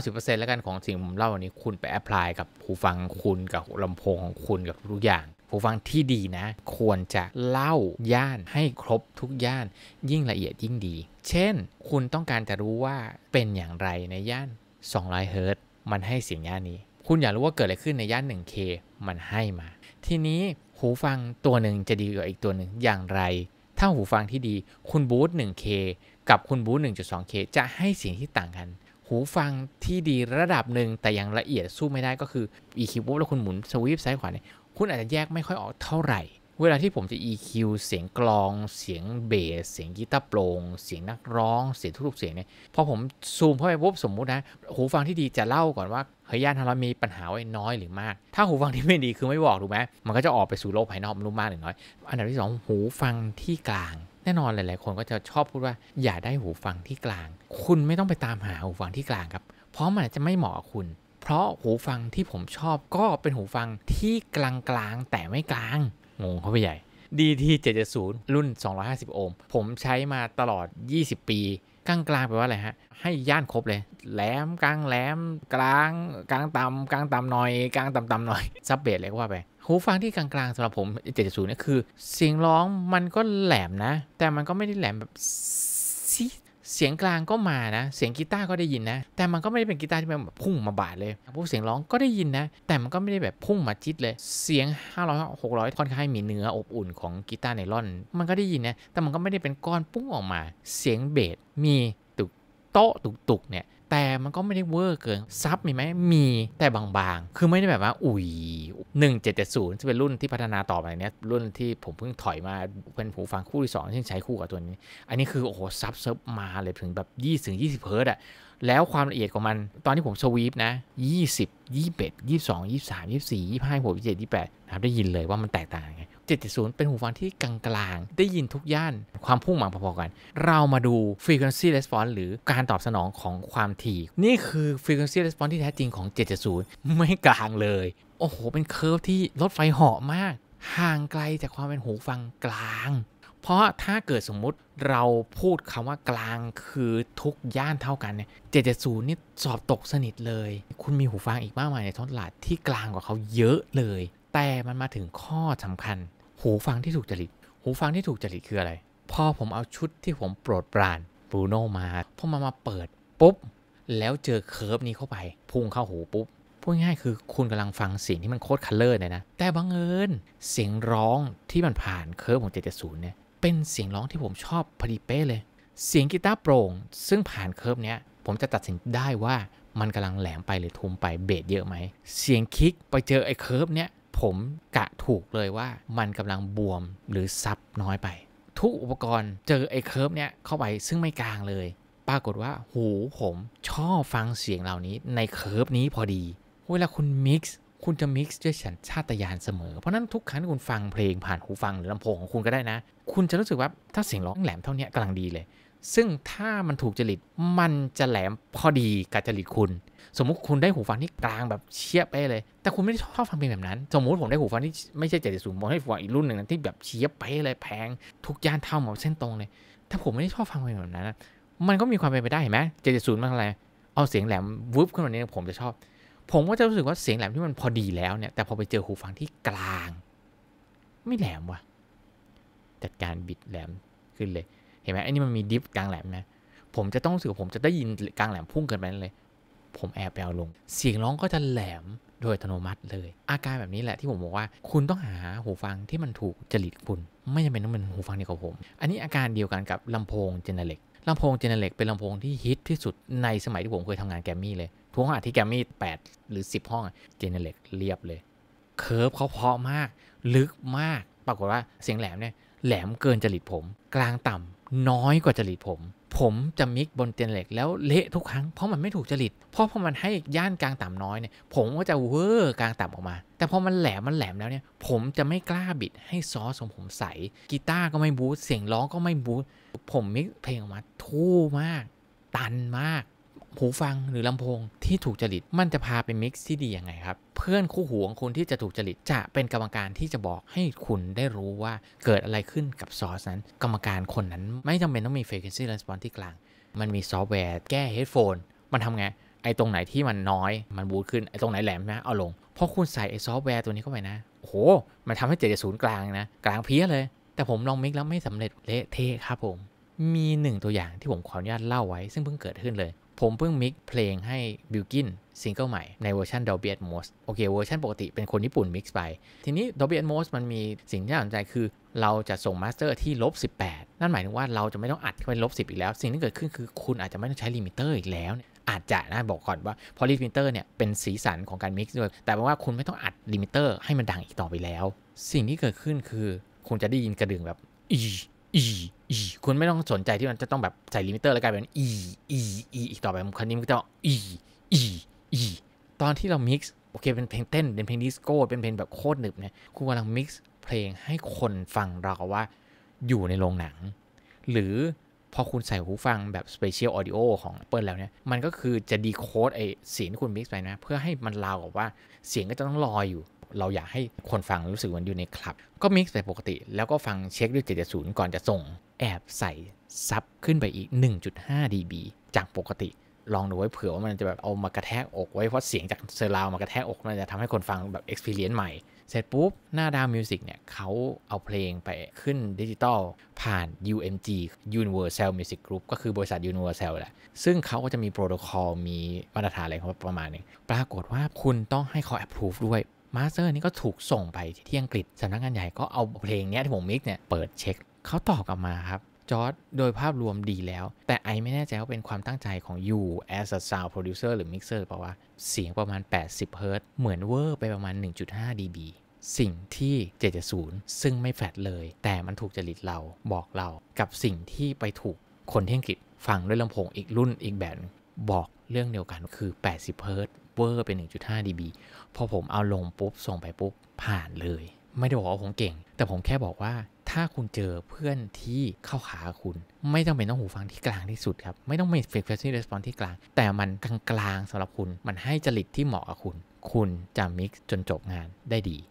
90%แล้วกันของสิ่งผมเล่าวันนี้คุณไปแอพพลายกับหูฟังคุณกับลำโพงของคุณกับทุกอย่าง หูฟังที่ดีนะควรจะเล่าย่านให้ครบทุกย่านยิ่งละเอียดยิ่งดี เช่น คุณต้องการจะรู้ว่าเป็นอย่างไรในย่าน200เฮิร์มันให้เสียงย่านนี้ คุณอยากรู้ว่าเกิดอะไรขึ้นในย่าน 1K มันให้มา ทีนี้หูฟังตัวหนึ่งจะดีกว่าอีกตัวหนึ่งอย่างไร ถ้าหูฟังที่ดีคุณบูท 1K กับคุณบูท 1.2K จะให้เสียงที่ต่างกันหูฟังที่ดีระดับหนึ่งแต่ยังละเอียดสู้ไม่ได้ก็คือ EQ ปุ๊บแล้วคุณหมุนสวิปซ้ายขวาเนี่ยคุณอาจจะแยกไม่ค่อยออกเท่าไหร่ เวลาที่ผมจะ EQ เสียงกลอง เสียงเบส เสียงกีตาร์โปร่งเสียงนักร้องเสียงทุกๆ เสียงเนี่ยพอผมซูมเข้าไปปุ๊บสมมุตินะ หูฟังที่ดีจะเล่าก่อนว่าเฮ้ยย่านทารามีปัญหาไว้น้อยหรือมาก ถ้าหูฟังที่ไม่ดีคือไม่บอกถูกไหมมันก็จะออกไปสู่โลกภายนอกมันรู้มากหรือน้อย อันดับที่ 2 หูฟังที่กลางแน่นอนหลายๆคนก็จะชอบพูดว่าอย่าได้หูฟังที่กลาง คุณไม่ต้องไปตามหาหูฟังที่กลางครับ เพราะมันจะไม่เหมาะคุณ เพราะหูฟังที่ผมชอบก็เป็นหูฟังที่กลางๆแต่ไม่กลางงงเข้าไปใหญ่ดีท DT 770รุ่น 250 โอห์มผมใช้มาตลอด 20 ปีกลางกลางแปลว่าอะไรฮะให้ย่านครบเลยแหลมกลางแหลม กลางกลางต่ำกลางต่ำหน่อยกลางต่ำต่ำหน่อยซับเบสเลยว่าไปหูฟังที่กลางๆสำหรับผม7.0เนี่ยคือเสียงร้องมันก็แหลมนะ แต่มันก็ไม่ได้แหลมแบบซีเสียงกลางก็มานะ เสียงกีตาร์ก็ได้ยินนะแต่มันก็ไม่ได้เป็นกีตาร์ที่แบบพุ่งมาบาดเลยพวกเสียงร้องก็ได้ยินนะแต่มันก็ไม่ได้แบบพุ่งมาจิตเลยเสียง500 600 ค่อนข้างมีเนื้ออบอุ่นของกีตาร์ไนล่อน มันก็ได้ยินนะแต่มันก็ไม่ได้เป็นก้อนปุ้งออกมาเสียงเบสมีตุกโต๊ะตุกตุกเนี่ยแต่มันก็ไม่ได้เวอร์เกินซับมีไหม มีแต่บางๆ คือไม่ได้แบบว่าอุ๋ย1770 จะเป็นรุ่นที่พัฒนาต่อไปเนี้ยรุ่นที่ผมเพิ่งถอยมาเป็นหูฟังคู่ที่ 2 ที่ใช้คู่กับตัวนี้ อันนี้คือโอ้โหซับเซิฟมาเลยถึงแบบ 20ถึง20เฮิร์ตอะแล้วความละเอียดของมัน ตอนที่ผมสวีปนะ20 21 22 23 24 25 26 27 28นะครับได้ยินเลยว่ามันแตกต่างไง770 เป็นหูฟังที่กลางๆ ได้ยินทุกย่านความพุ่งหมังพอ ๆ กัน เรามาดู frequency response หรือการตอบสนองของความถี่ นี่คือ frequency response ที่แท้จริงของ 770 ไม่กลางเลย โอ้โห เป็นเคอร์ฟที่รถไฟเหาะมาก ห่างไกลจากความเป็นหูฟังกลาง เพราะถ้าเกิดสมมุติเราพูดคำว่ากลางคือทุกย่านเท่ากันเนี่ยเจ็ดศูนย์นี่สอบตกสนิทเลย คุณมีหูฟังอีกมากมายในท้องตลาดที่กลางกว่าเขาเยอะเลยแต่มันมาถึงข้อสำคัญ หูฟังที่ถูกจริตหูฟังที่ถูกจริตคืออะไรพอผมเอาชุดที่ผมโปรดปรานบูโนมาพอมามาเปิด ปุ๊บ แล้วเจอเคิร์ฟนี้เข้าไปพุ่งเข้าหูปุ๊บ พูดง่ายคือคุณกำลังฟังเสียงที่มันโคตรคัลเลอร์เลยนะ แต่บังเอิญเสียงร้องที่มันผ่านเคิร์ฟของน7 0เนี่ยเป็นเสียงร้องที่ผมชอบพอดีเป๊ะเลย เสียงกีตาร์โปร่งซึ่งผ่านเคิร์ฟเนี้ยผมจะตัดสินได้ว่ามันกำลังแหลมไปหรือทุมไปเบสเยอะไหมเสียงคิกไปเจอไอ้เคิร์ฟเนี้ยผมกะถูกเลยว่ามันกำลังบวมหรือซับน้อยไป ทุกอุปกรณ์เจอไอ้เคิร์ฟเนี่ยเข้าไปซึ่งไม่กลางเลย ปรากฏว่าหูผมชอบฟังเสียงเหล่านี้ในเคิร์ฟนี้พอดีเวลาคุณมิกซ์คุณจะมิกซ์ด้วยฉันชาตญาณเสมอ เพราะนั้นทุกครั้งที่คุณฟังเพลงผ่านหูฟังหรือลำโพงของคุณก็ได้นะ คุณจะรู้สึกว่าถ้าเสียงร้องแหลมเท่านี้กำลังดีเลย ซึ่งถ้ามันถูกจริต มันจะแหลมพอดีกับจริตคุณ สมมุติคุณได้หูฟังที่กลางแบบเชี่ยไปเลย แต่คุณไม่ได้ชอบฟังเพลงแบบนั้น สมมุติผมได้หูฟังที่ไม่ใช่เจ็ดสูบผมให้ฟังอีกรุ่นหนึ่งที่แบบเชี่ยไปเลยแพง ทุกยานเท่าหมอเส้นตรงเลย ถ้าผมไม่ได้ชอบฟังเพลงแบบนั้น มันก็มีความเป็นไปได้เห็นไหมเจ็ดสูบมันอะไรเอาเสียงแหลมวุบขึ้นมาเนี่ยผมจะชอบผมก็จะรู้สึกว่าเสียงแหลมที่มันพอดีแล้วเนี่ยแต่พอไปเจอหูฟังที่กลาง ไม่แหลมว่ะจัดการบิดแหลมขึ้นเลย เห็นไหมอันนี้มันมีดิฟกลางแหลมนะผมจะต้องรู้สึกผมจะได้ยินกลางแหลมพุ่งเกินไปเลย ผมแอบแปลลง เสียงร้องก็จะแหลมโดยอัตโนมัติเลย อาการแบบนี้แหละที่ผมบอกว่า คุณต้องหาหูฟังที่มันถูกจริตคุณ ไม่จำเป็นต้องเป็นหูฟังเดียวกับผม อันนี้อาการเดียวกันกับลำโพงเจเนเร็กลำโพงเจเนเล็กเป็นลำโพงที่ฮิตที่สุดในสมัยที่ผมเคยทำงานแกมมี่เลย ทุกห้องที่แกมมี่ 8 หรือ 10 ห้องเจเนเล็กเรียบเลยเคิร์ฟเขาเพาะมาก ลึกมากปรากฏว่าเสียงแหลมเนี่ยแหลมเกินจริตผม กลางต่ำน้อยกว่าจริตผมผมจะมิกบนเตียงเหล็กแล้วเละทุกครั้งเพราะมันไม่ถูกจริตเพราะพอมันให้ย่านกลางต่ำน้อยเนี่ยผมก็จะเวอร์กลางต่ำออกมา แต่พอมันแหลมมันแหลมแล้วเนี่ย ผมจะไม่กล้าบิดให้ซอสของผมใส กีตาร์ก็ไม่บูสเสียงร้องก็ไม่บูสผมมิกเพลงออกมา ทู่มาก ตันมากหูฟังหรือลำโพงที่ถูกจริต มันจะพาไปมิกซ์ที่ดียังไงครับ เพื่อนคู่หูของคุณที่จะถูกจริต จะเป็นกรรมการที่จะบอกให้คุณได้รู้ว่าเกิดอะไรขึ้นกับซอสนั้น กรรมการคนนั้น ไม่จำเป็นต้องมี frequency response ที่กลาง มันมีซอฟต์แวร์แก้เฮดโฟน มันทำไง ไอ้ตรงไหนที่มันน้อย มันบูดขึ้น ไอ้ตรงไหนแหลมนะเอาลงพอคุณใส่ไอ้ซอฟต์แวร์ตัวนี้เข้าไปนะ โอ้โห มันทำให้เจ็ดศูนย์กลางนะ กลางเพี้ยเลย แต่ผมลองมิกแล้วไม่สำเร็จ เละเทะครับผม มีหนึ่งตัวอย่างที่ผมขออนุญาตเล่าไว้ ซึ่งเพิ่งเกิดขึ้นเลยผมเพิ่งมิกเพลงให้บิลกินซิงเกิลใหม่ในเวอร์ชัน Dolby Atmos โอเค เวอร์ชันปกติเป็นคนญี่ปุ่นมิกซ์ไป ทีนี้ Dolby Atmos มันมีสิ่งที่น่าสนใจคือ เราจะส่งมาสเตอร์ที่ลบ18 นั่นหมายถึงว่าเราจะไม่ต้องอัดเป็นลบ 10อีกแล้ว สิ่งที่เกิดขึ้นคือคุณอาจจะไม่ต้องใช้ลิมิเตอร์อีกแล้ว อาจจะนะบอกก่อนว่าพอลิมิเตอร์เนี่ยเป็นสีสันของการมิกซ์ด้วยแต่แปลว่าคุณไม่ต้องอัดลิมิเตอร์ให้มันดังอีกต่อไปแล้ว สิ่งที่เกิดขึ้นคือคุณจะได้ยินกระดึงแบบอีอี อี คุณไม่ต้องสนใจที่มันจะต้องแบบใส่ลิมิเตอร์แล้วกลายเป็นอี อี อี อีกต่อไปคันนี้มันจะอี อี อีตอนที่เรามิกซ์โอเคเป็นเพลงเต้น เป็นเพลงดิสโก้ เป็นเพลงแบบโคตรหนึบเนี่ยคุณกำลังมิกซ์เพลงให้คนฟังเราว่า อยู่ในโรงหนัง หรือพอคุณใส่หูฟังแบบสเปเชียลออดิโอของ Apple แล้วเนี่ย มันก็คือจะดีโคดไอเสียงที่คุณมิกซ์ไปนะเพื่อให้มันราวกับว่าเสียงก็จะต้องลอยอยู่เราอยากให้คนฟังรู้สึกมันอยู่ในคลับ ก็มิกซ์ไปปกติ แล้วก็ฟังเช็คด้วย770ก่อนจะส่ง แอบใส่ซับขึ้นไปอีก 1.5 dB จากปกติ ลองดูไว้เผื่อว่ามันจะแบบเอามากระแทกอกไว้ เพราะเสียงจากเซอร์ราวมากระแทกอกมันจะทำให้คนฟังแบบ experience ใหม่ เสร็จปุ๊บ หน้าดาวมิวสิกเนี่ย เขาเอาเพลงไปขึ้นดิจิตอลผ่าน UMG Universal Music Group ก็คือ บริษัท Universal แหละ ซึ่งเขาก็จะมีโปรโตคอล มีมาตรฐานอะไรประมาณนึงปรากฏว่าคุณต้องให้เขา approve ด้วยมาสเตอร์นี่ก็ถูกส่งไปที่อังกฤษ สำนักงานใหญ่ก็เอาเพลงนี้ที่ผมมิกเนี่ย เปิดเช็ค เขาตอบกลับมาครับ จอร์ดโดยภาพรวมดีแล้ว แต่ไอไม่แน่ใจว่าเป็นความตั้งใจของ you as a sound producer หรือ mixer หรือเปล่าวะ เสียงประมาณ80 h z เหมือนเวอร์ไปประมาณ 1.5 dB สิ่งที่770 ซึ่งไม่แฟดเลย แต่มันถูกจริตเราบอกเรา กับสิ่งที่ไปถูกคนที่อังกฤษฟังด้วยลำโพงอีกรุ่นอีกแบบบอกเรื่องเดียวกันคือ80 h z เวอร์เป็น 1.5 dB พอผมเอาลงปุ๊บ ส่งไปปุ๊บ ผ่านเลย ไม่ได้บอกว่าผมเก่ง แต่ผมแค่บอกว่า ถ้าคุณเจอเพื่อนที่เข้าขาคุณ ไม่ต้องเป็นต้องหูฟังที่กลางที่สุดครับ ไม่ต้องมี f r e q ฟ e n c y response ที่กลาง แต่มันกลางๆสำหรับคุณมันให้จริตที่เหมาะกับคุณ คุณจะมิกซ์จนจบงานได้ดี